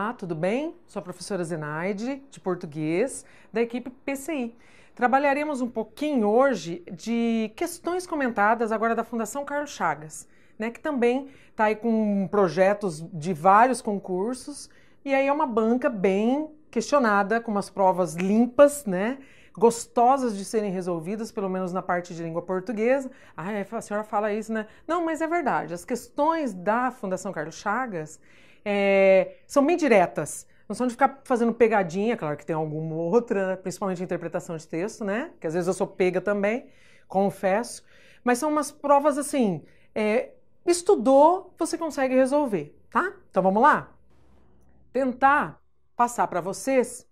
Olá, tudo bem? Sou a professora Zenaide, de português, da equipe PCI. Trabalharemos um pouquinho hoje de questões comentadas agora da Fundação Carlos Chagas, né, que também está aí com projetos de vários concursos, e aí é uma banca bem questionada, com umas provas limpas, né? Gostosas de serem resolvidas, pelo menos na parte de língua portuguesa. a senhora fala isso, né? Não, mas é verdade. As questões da Fundação Carlos Chagas, é, são bem diretas. Não são de ficar fazendo pegadinha, claro que tem alguma outra, né? principalmente interpretação de texto, né? Que às vezes eu sou pega também, confesso. Mas são umas provas assim, é, estudou, você consegue resolver, tá? Então vamos lá? Tentar passar para vocês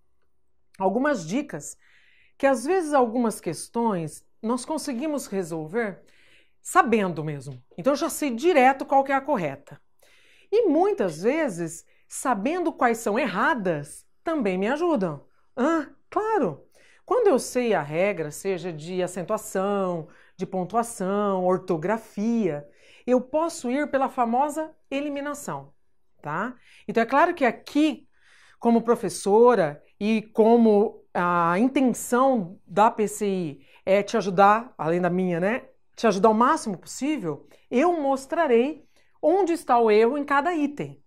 algumas dicas que às vezes algumas questões nós conseguimos resolver sabendo mesmo. Então eu já sei direto qual que é a correta. E muitas vezes, sabendo quais são erradas, também me ajudam. Ah, claro! Quando eu sei a regra, seja de acentuação, de pontuação, ortografia, eu posso ir pela famosa eliminação, tá? Então é claro que aqui, como professora e como a intenção da PCI é te ajudar, além da minha, né? Te ajudar o máximo possível, eu mostrarei onde está o erro em cada item.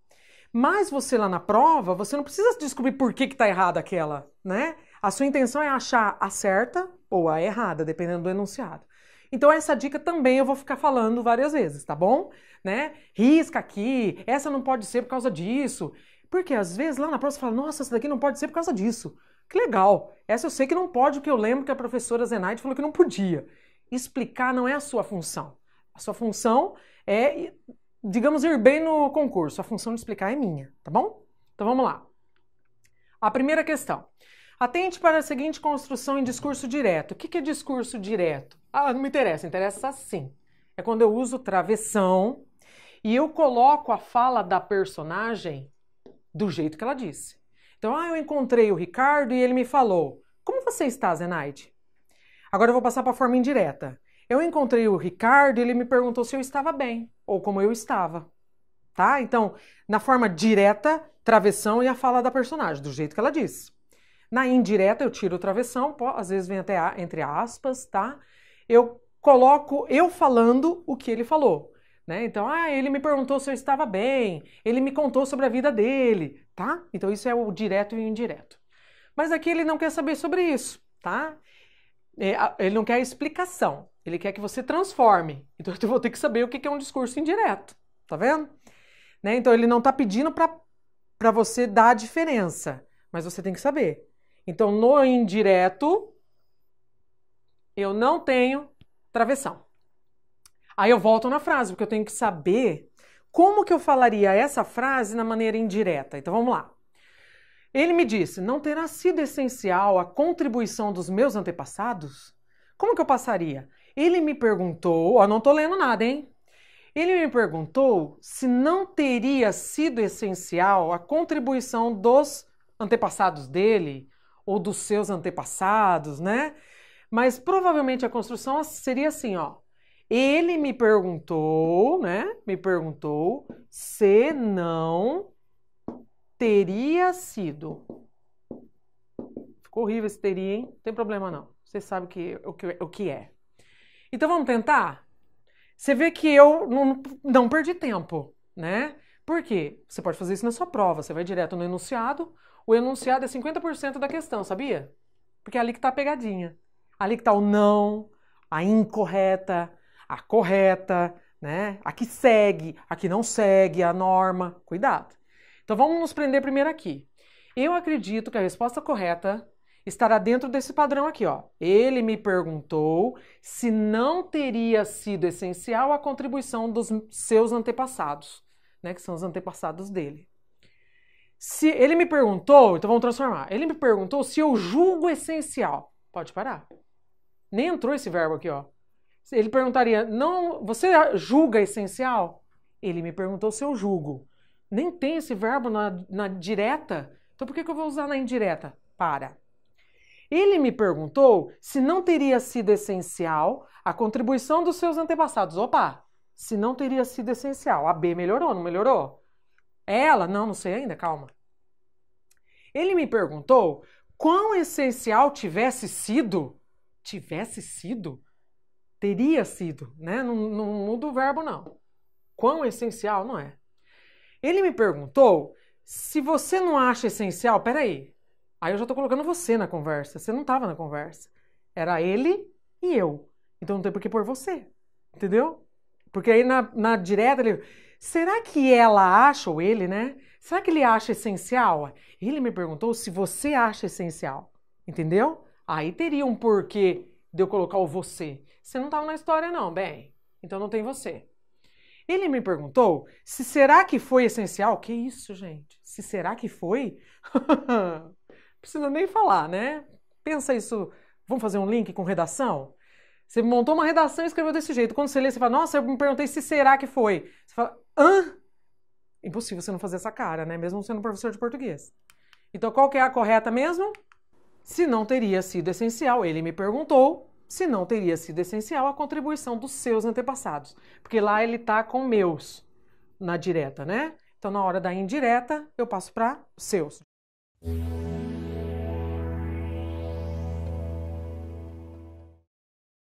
Mas você lá na prova, você não precisa descobrir por que está errada aquela, né? A sua intenção é achar a certa ou a errada, dependendo do enunciado. Então essa dica também eu vou ficar falando várias vezes, tá bom? Né? Risca aqui, essa não pode ser por causa disso. Porque às vezes lá na prova você fala, nossa, essa daqui não pode ser por causa disso. Que legal! Essa eu sei que não pode, porque eu lembro que a professora Zenaide falou que não podia. Explicar não é a sua função. A sua função é digamos, ir bem no concurso. A função de explicar é minha, tá bom? Então vamos lá. A primeira questão. Atente para a seguinte construção em discurso direto. O que é discurso direto? Ah, não me interessa, interessa sim. É quando eu uso travessão e eu coloco a fala da personagem do jeito que ela disse. Então, ah, eu encontrei o Ricardo e ele me falou: Como você está, Zenaide? Agora eu vou passar para a forma indireta. Eu encontrei o Ricardo e ele me perguntou se eu estava bem ou como eu estava. Tá? Então, na forma direta, travessão e a fala da personagem, do jeito que ela diz. Na indireta, eu tiro o travessão, pô, às vezes vem até a, entre aspas, tá? Eu coloco eu falando o que ele falou. Né? Então, ah, ele me perguntou se eu estava bem, ele me contou sobre a vida dele, tá? Então, isso é o direto e o indireto. Mas aqui ele não quer saber sobre isso, tá? É, ele não quer explicação, ele quer que você transforme. Então eu vou ter que saber o que é um discurso indireto, tá vendo? Né? Então ele não está pedindo para você dar a diferença, mas você tem que saber. Então no indireto eu não tenho travessão. Aí eu volto na frase, porque eu tenho que saber como que eu falaria essa frase na maneira indireta. Então vamos lá. Ele me disse: Não terá sido essencial a contribuição dos meus antepassados? Como que eu passaria? Ele me perguntou, ó, não tô lendo nada, hein? Ele me perguntou se não teria sido essencial a contribuição dos antepassados dele ou dos seus antepassados, né? Mas provavelmente a construção seria assim, ó. Ele me perguntou, né? Me perguntou se não teria sido. Ficou horrível esse teria, hein? Não tem problema não. Você sabe que, o, que, o que é. Então vamos tentar? Você vê que eu não, não perdi tempo, né? Por quê? Você pode fazer isso na sua prova. Você vai direto no enunciado. O enunciado é 50% da questão, sabia? Porque é ali que está a pegadinha. Ali que está o não, a incorreta, a correta, né? A que segue, a que não segue, a norma. Cuidado. Então vamos nos prender primeiro aqui. Eu acredito que a resposta correta estará dentro desse padrão aqui, ó. Ele me perguntou se não teria sido essencial a contribuição dos seus antepassados, né, que são os antepassados dele. Se ele me perguntou, então vamos transformar. Ele me perguntou se eu julgo essencial. Pode parar. Nem entrou esse verbo aqui, ó. Ele perguntaria: "Não, você julga essencial?" Ele me perguntou se eu julgo nem tem esse verbo na, na direta, então por que, que eu vou usar na indireta? Para. Ele me perguntou se não teria sido essencial a contribuição dos seus antepassados. Opa! Se não teria sido essencial. A B melhorou, não melhorou? Ela? Não, não sei ainda, calma. Ele me perguntou quão essencial tivesse sido. Tivesse sido? Teria sido, né? Não, não muda o verbo, não. Quão essencial não é. Ele me perguntou se você não acha essencial. Peraí, aí eu já tô colocando você na conversa. Você não tava na conversa. Era ele e eu. Então não tem por que pôr você. Entendeu? Porque aí na, na direta ele. Será que ela acha, ou ele, né? Será que ele acha essencial? Ele me perguntou se você acha essencial. Entendeu? Aí teria um porquê de eu colocar o você. Você não tava na história, não, bem. Então não tem você. Ele me perguntou se será que foi essencial. Que isso, gente? Se será que foi? Precisa nem falar, né? Pensa isso. Vamos fazer um link com redação? Você montou uma redação e escreveu desse jeito. Quando você lê, você fala, nossa, eu me perguntei se será que foi. Você fala, hã? Impossível você não fazer essa cara, né? Mesmo sendo professor de português. Então, qual que é a correta mesmo? Se não teria sido essencial, ele me perguntou se não teria sido essencial a contribuição dos seus antepassados, porque lá ele está com meus na direta, né? Então, na hora da indireta, eu passo para seus.